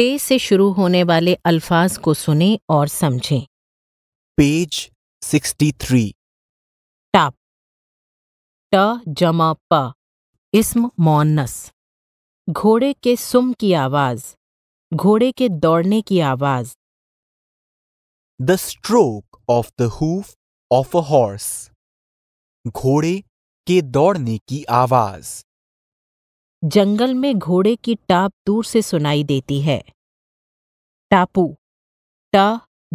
पे से शुरू होने वाले अल्फाज को सुने और समझें पेज 63 टाप ट जमा प इसम मौनस घोड़े के सुम की आवाज घोड़े के दौड़ने की आवाज the stroke of the hoof of a horse घोड़े के दौड़ने की आवाज जंगल में घोड़े की टाप दूर से सुनाई देती है टापू ट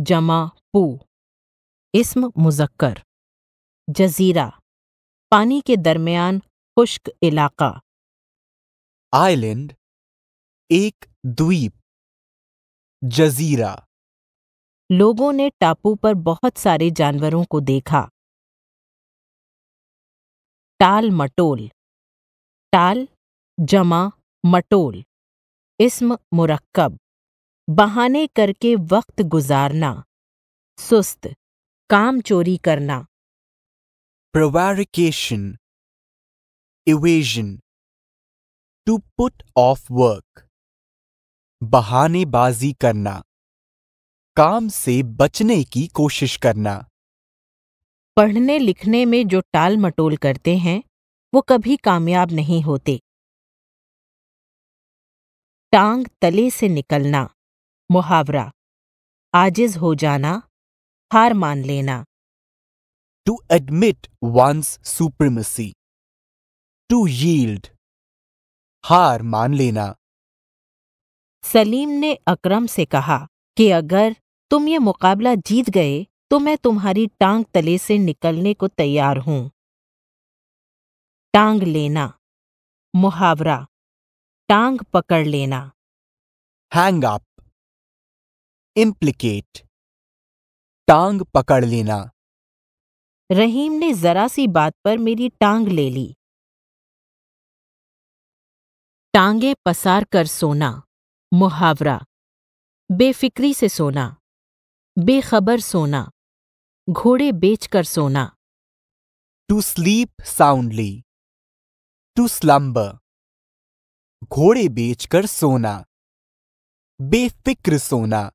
जमा पू इसम मुजक्कर जजीरा पानी के दरमियान खुश्क इलाका आइलैंड एक द्वीप जजीरा लोगों ने टापू पर बहुत सारे जानवरों को देखा टाल मटोल टाल जमा मटोल इसम मुरक्कब बहाने करके वक्त गुजारना सुस्त काम चोरी करना prevarication evasion to put off work बहानेबाजी करना काम से बचने की कोशिश करना पढ़ने लिखने में जो टाल मटोल करते हैं वो कभी कामयाब नहीं होते टांग तले से निकलना मुहावरा आजिज हो जाना हार मान लेना to admit one's supremacy to yield हार मान लेना सलीम ने अकरम से कहा कि अगर तुम ये मुकाबला जीत गए तो मैं तुम्हारी टांग तले से निकलने को तैयार हूं टांग लेना मुहावरा टांग पकड़ लेना हैंग अप इम्प्लिकेट टांग पकड़ लेना रहीम ने जरा सी बात पर मेरी टांग ले ली टांगे पसार कर सोना मुहावरा बेफिक्री से सोना बेखबर सोना घोड़े बेचकर सोना to sleep soundly to slumber घोड़े बेचकर सोना बेफिक्र सोना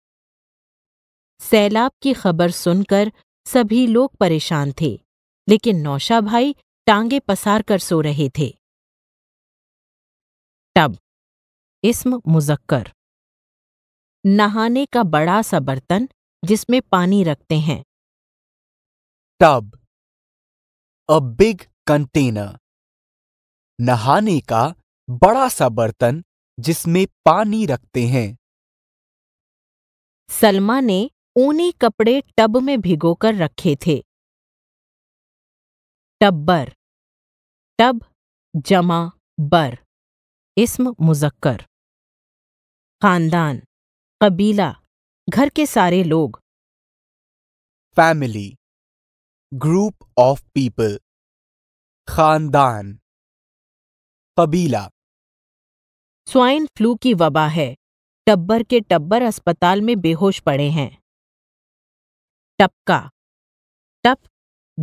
सैलाब की खबर सुनकर सभी लोग परेशान थे लेकिन नौशा भाई टांगे पसार कर सो रहे थे टब इसम मुजक्कर नहाने का बड़ा सा बर्तन जिसमें पानी रखते हैं टब अ बिग कंटेनर नहाने का बड़ा सा बर्तन जिसमें पानी रखते हैं सलमा ने ऊनी कपड़े टब में भिगोकर रखे थे टब्बर टब जमा बर इसम मुजक्कर खानदान कबीला घर के सारे लोग फैमिली ग्रुप ऑफ पीपल खानदान कबीला स्वाइन फ्लू की वबा है टब्बर के टब्बर अस्पताल में बेहोश पड़े हैं टपका टप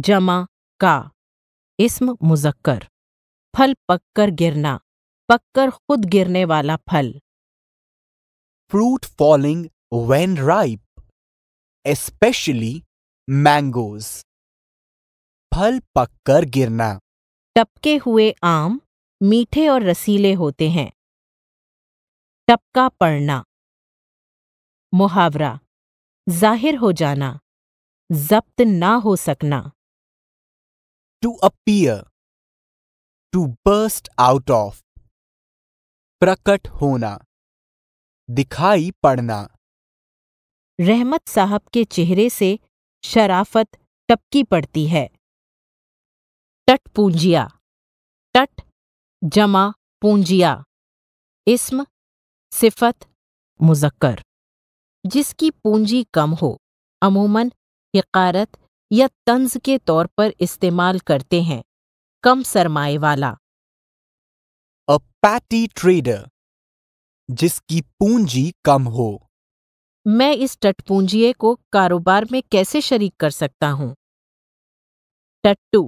जमा का इसम मुजक्कर फल पककर गिरना पककर खुद गिरने वाला फल fruit falling when ripe especially mangoes फल पककर गिरना टपके हुए आम मीठे और रसीले होते हैं टपका पड़ना मुहावरा जाहिर हो जाना जब्त ना हो सकना to appear to burst out of प्रकट होना दिखाई पड़ना रहमत साहब के चेहरे से शराफत टपकी पड़ती है टट पूंजिया टट जमा पूंजिया इसम सिफत मुजक्कर जिसकी पूंजी कम हो अमूमन हकारत या तंज के तौर पर इस्तेमाल करते हैं कम सरमाए वाला अ पैटी ट्रेडर जिसकी पूंजी कम हो मैं इस टटपूंजिए को कारोबार में कैसे शरीक कर सकता हूँ टट्टू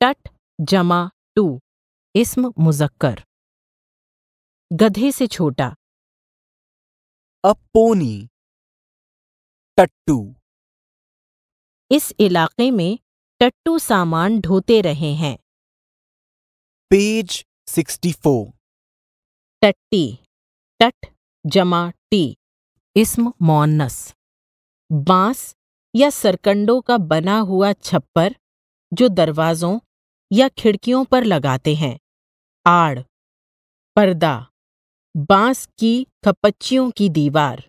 टट जमा टू इसम मुजक्कर गधे से छोटा अ पोनी टट्टू इस इलाके में टट्टू सामान ढोते रहे हैं पेज फोर टट्टी टट जमा टी इसम मौनस बांस या सरकंडों का बना हुआ छप्पर जो दरवाज़ों या खिड़कियों पर लगाते हैं आड़ पर्दा बांस की खपच्चियों की दीवार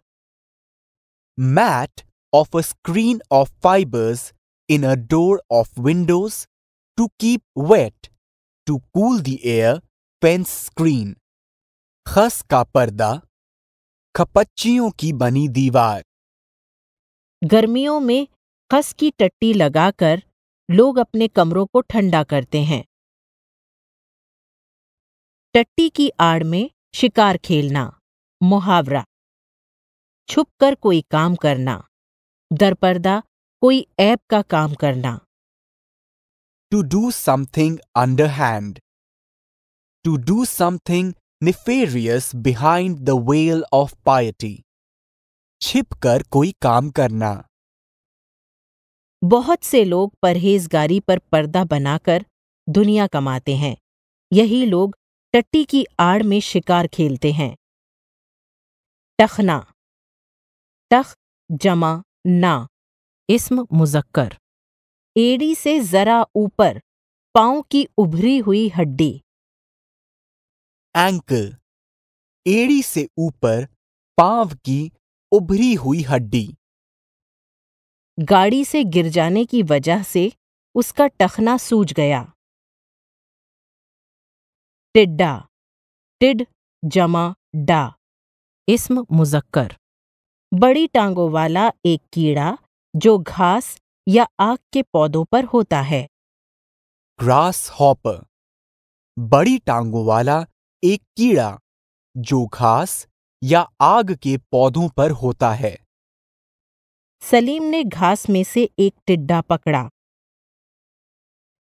mat of a screen of fibers in a door of windows to keep wet, to cool the air, fence screen. खस का पर्दा खपच्चियों की बनी दीवार गर्मियों में खस की टट्टी लगाकर लोग अपने कमरों को ठंडा करते हैं टट्टी की आड़ में शिकार खेलना मुहावरा छुप कर कोई काम करना दरपर्दा कोई ऐप का काम करना to do something under hand to do something nefarious behind the veil of piety छिप कर कोई काम करना बहुत से लोग परहेजगारी पर पर्दा बनाकर दुनिया कमाते हैं यही लोग टट्टी की आड़ में शिकार खेलते हैं टखना टख जमा ना इसम मुजक्कर एड़ी से जरा ऊपर पाँव की उभरी हुई हड्डी एंकल एड़ी से ऊपर पाँव की उभरी हुई हड्डी गाड़ी से गिर जाने की वजह से उसका टखना सूज गया टिड्डा टिड जमा डा इस्म मुजक्कर बड़ी टांगों वाला एक कीड़ा जो घास या आग के पौधों पर होता है ग्रास हॉपर बड़ी टांगों वाला एक कीड़ा जो घास या आग के पौधों पर होता है सलीम ने घास में से एक टिड्डा पकड़ा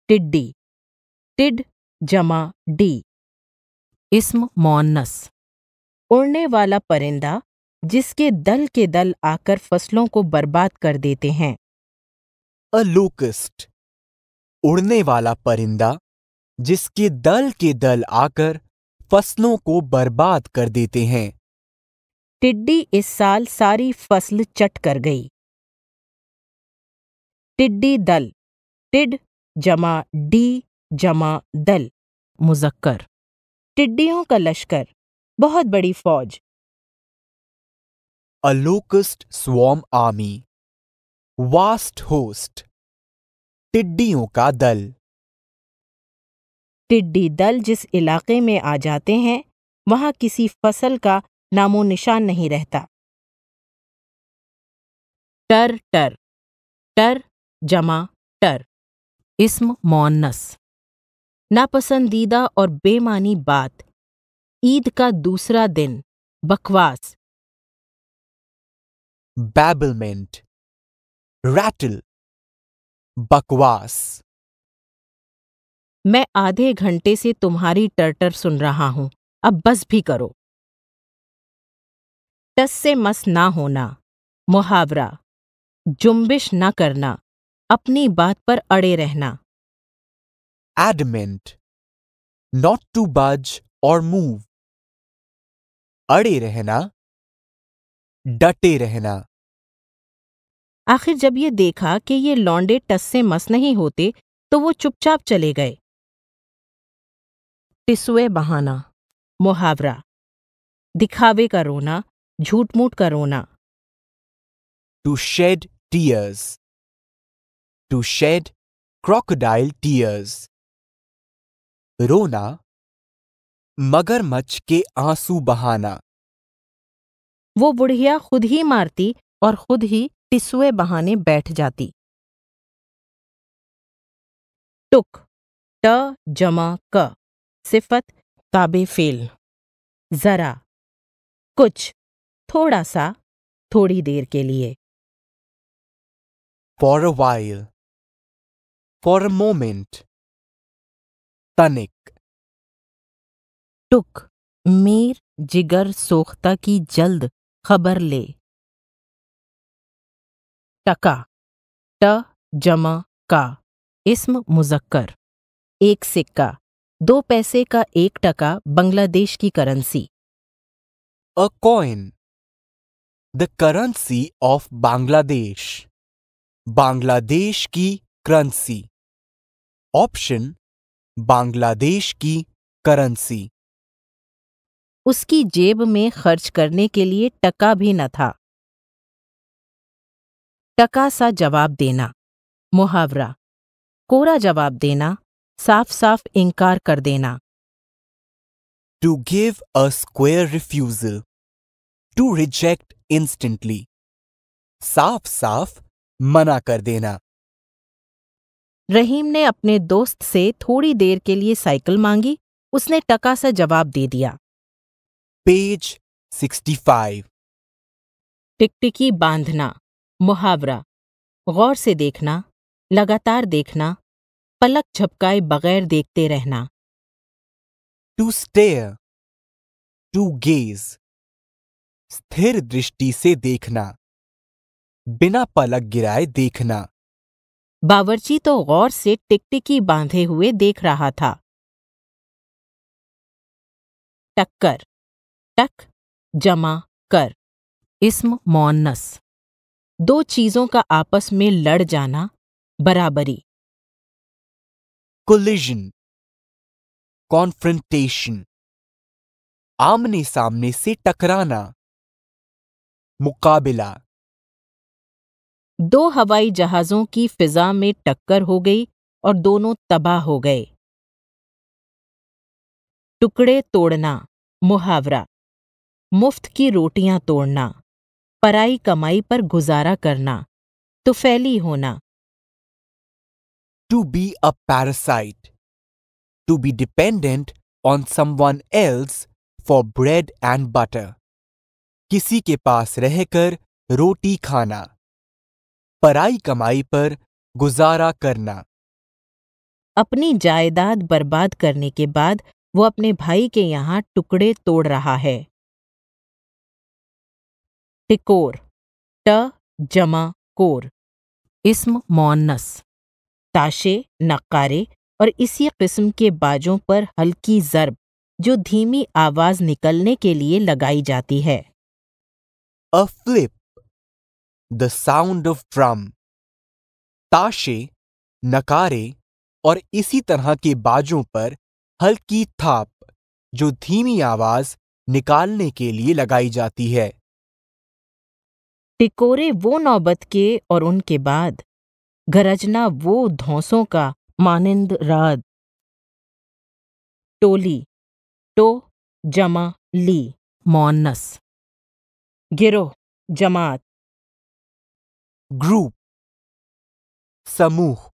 टिड्डी टिड जमा डी इसम मौनस उड़ने वाला परिंदा जिसके दल के दल आकर फसलों को बर्बाद कर देते हैं अलोकस्ट उड़ने वाला परिंदा जिसके दल के दल आकर फसलों को बर्बाद कर देते हैं टिड्डी इस साल सारी फसल चट कर गई टिड्डी दल टिड जमा डी जमा दल मुजक्कर टिड्डियों का लश्कर बहुत बड़ी फौज a locust swarm army, vast host, टिड्डियों का दल टिड्डी दल जिस इलाके में आ जाते हैं वहां किसी फसल का नामो निशान नहीं रहता टर टर टर जमा टर इस्म मौनस नापसंदीदा और बेमानी बात ईद का दूसरा दिन बकवास बैबलमेंट रैटल बकवास मैं आधे घंटे से तुम्हारी टर्टर सुन रहा हूं अब बस भी करो टस से मस ना होना मुहावरा जुम्बिश ना करना अपनी बात पर अड़े रहना एडमेंट नॉट टू बज और मूव अड़े रहना डटे रहना आखिर जब ये देखा कि ये लौंडे टस से मस नहीं होते तो वो चुपचाप चले गए टिसुए बहाना मुहावरा दिखावे का रोना झूठ मूठ का रोना to shed tears to shed crocodile tears रोना मगरमच्छ के आंसू बहाना वो बुढ़िया खुद ही मारती और खुद ही टिसुए बहाने बैठ जाती टुक ट जमा क सिफत ताबे फेल ज़रा कुछ थोड़ा सा थोड़ी देर के लिए for a while for a moment तनिक टुक मेर जिगर सोख्ता की जल्द खबर ले टका ट जमा का इसम मुजक्कर एक सिक्का दो पैसे का एक टका बांग्लादेश की currency a coin the currency of Bangladesh Bangladesh की करेंसी ऑप्शन बांग्लादेश की करेंसी उसकी जेब में खर्च करने के लिए टका भी न था टका सा जवाब देना मुहावरा कोरा जवाब देना साफ साफ इनकार कर देना to give a square refusal to reject instantly साफ साफ मना कर देना रहीम ने अपने दोस्त से थोड़ी देर के लिए साइकिल मांगी उसने टका सा जवाब दे दिया पेज सिक्सटी फाइव टिकटिकी बांधना मुहावरा गौर से देखना लगातार देखना पलक झपकाए बगैर देखते रहना टू स्टेयर टू गेज स्थिर दृष्टि से देखना बिना पलक गिराए देखना बावर्ची तो गौर से टिकटिकी बांधे हुए देख रहा था टक्कर टक जमा कर इसम मौनस दो चीजों का आपस में लड़ जाना बराबरी कोलिजन कॉन्फ्रेंटेशन आमने सामने से टकराना मुकाबिला दो हवाई जहाजों की फिजा में टक्कर हो गई और दोनों तबाह हो गए टुकड़े तोड़ना मुहावरा मुफ्त की रोटियां तोड़ना पराई कमाई पर गुजारा करना तो फैली होना to be a parasite to be dependent on someone else for bread and butter किसी के पास रहकर रोटी खाना पराई कमाई पर गुजारा करना अपनी जायदाद बर्बाद करने के बाद वो अपने भाई के यहाँ टुकड़े तोड़ रहा है टिकोर ट जमा कोर इस्म मौनस ताशे नकारे और इसी किस्म के बाजों पर हल्की ज़रब जो धीमी आवाज निकलने के लिए लगाई जाती है a flip the sound of drum ताशे नकारे और इसी तरह के बाजों पर हल्की थाप जो धीमी आवाज निकालने के लिए लगाई जाती है टिकोरे वो नौबत के और उनके बाद गरजना वो धौसों का मानिंद राद टोली टो जमा ली मौनस गिरोह जमात ग्रुप समूह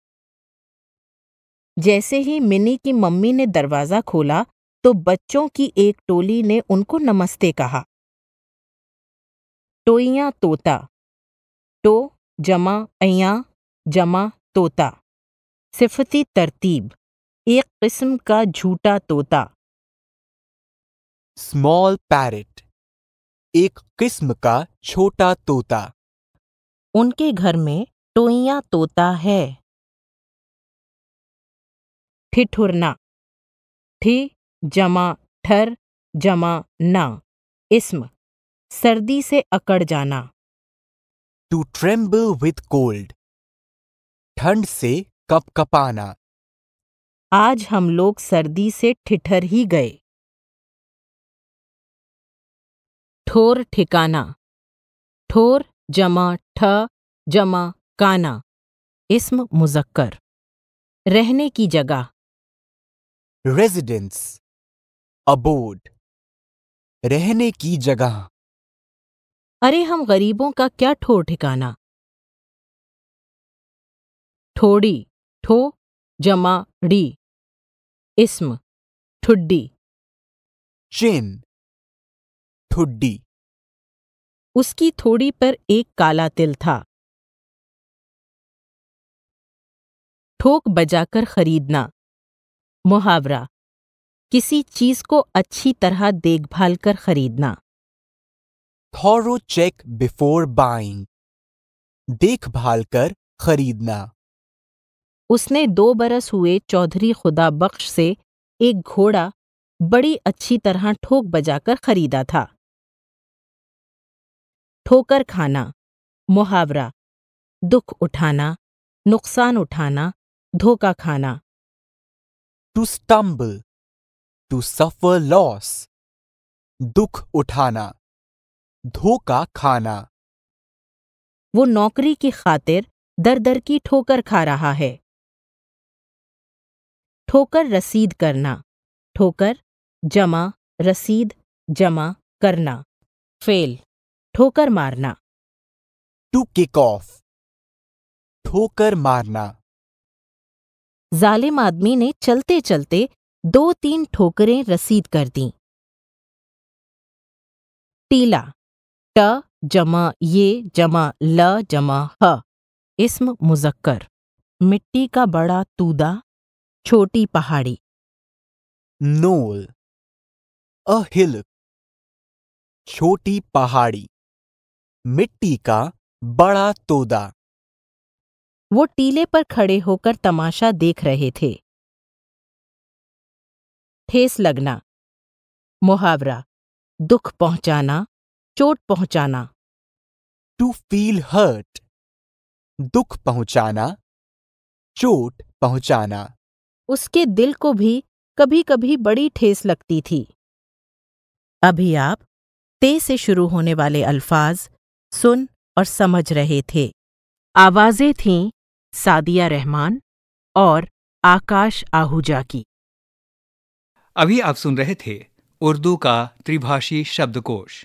जैसे ही मिनी की मम्मी ने दरवाज़ा खोला तो बच्चों की एक टोली ने उनको नमस्ते कहा टोइया तोता टो जमा अया जमा तोता सिफती तरतीब एक किस्म का झूठा तोता स्मॉल पैरट एक किस्म का छोटा तोता उनके घर में टोइया तोता है ठिठुरना ठी जमा ठर जमा ना इसम सर्दी से अकड़ जाना टू ट्रेम्बल विथ कोल्ड ठंड से कपकपाना आज हम लोग सर्दी से ठिठर ही गए ठोर ठिकाना ठोर जमा ठ जमा काना इसम मुजक्कर रहने की जगह रेजिडेंस अबोड रहने की जगह अरे हम गरीबों का क्या ठो ठिकाना ठोड़ी ठो जमा डी इस्म ठुड्डी चेन ठुड्डी उसकी थोड़ी पर एक काला तिल था ठोक बजाकर खरीदना मुहावरा किसी चीज को अच्छी तरह देखभाल कर खरीदना थॉरो चेक बिफोर बाइंग देखभाल कर खरीदना उसने दो बरस हुए चौधरी खुदा बख्श से एक घोड़ा बड़ी अच्छी तरह ठोक बजाकर खरीदा था ठोकर खाना मुहावरा दुख उठाना नुकसान उठाना धोखा खाना to stumble to suffer loss दुख उठाना धोखा खाना वो नौकरी की खातिर दर दर की ठोकर खा रहा है ठोकर रसीद करना ठोकर जमा रसीद जमा करना फेल ठोकर मारना टू किक ऑफ ठोकर मारना जालिम आदमी ने चलते चलते दो तीन ठोकरें रसीद कर दी टीला ट जमा ये जमा ल जमा ह इस्म मुजक्कर मिट्टी का बड़ा तूदा छोटी पहाड़ी नोल अ हिल छोटी पहाड़ी मिट्टी का बड़ा तोदा वो टीले पर खड़े होकर तमाशा देख रहे थे ठेस लगना मुहावरा दुख पहुंचाना चोट पहुंचाना टू फील हर्ट दुख पहुंचाना चोट पहुंचाना उसके दिल को भी कभी कभी बड़ी ठेस लगती थी अभी आप ते से शुरू होने वाले अल्फाज सुन और समझ रहे थे आवाज़ें थीं सादिया रहमान और आकाश आहूजा की अभी आप सुन रहे थे उर्दू का त्रिभाषी शब्दकोश